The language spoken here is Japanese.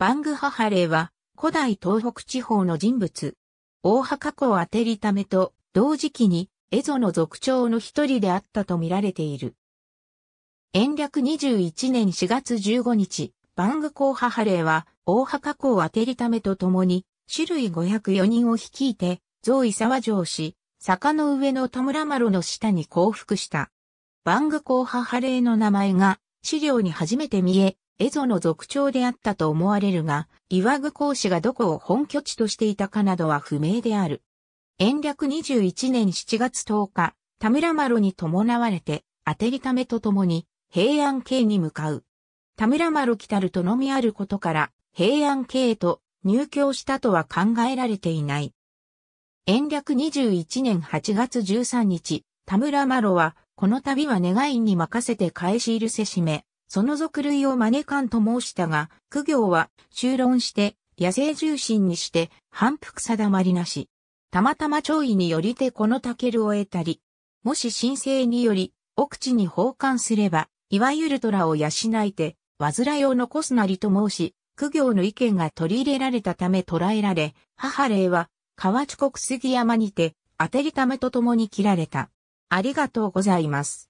バングハハレーは古代東北地方の人物。大墓湖を当てりためと同時期にエゾの族長の一人であったと見られている。延暦21年4月15日、バングコーハハレーは大墓湖を当てりためとともに種類504人を率いてウイ沢城し、坂の上の戸村丸の下に降伏した。バングコーハハレーの名前が資料に初めて見え、蝦夷の族長であったと思われるが、岩具公子がどこを本拠地としていたかなどは不明である。延暦21年7月10日、田村呂に伴われて、当てりためとともに、平安京に向かう。田村呂来たるとのみあることから、平安京へと入居したとは考えられていない。延暦21年8月13日、田村麻呂は、この度は願いに任せて返し入るせしめ、その属類を招かんと申したが、苦行は、修論して、野生重心にして、反復定まりなし。たまたま弔意によりてこのタケルを得たり、もし申請により、奥地に奉還すれば、いわゆる虎を養いて、らいを残すなりと申し、苦行の意見が取り入れられたため捕らえられ、母霊は、河内国杉山にて、当てりためと共に切られた。ありがとうございます。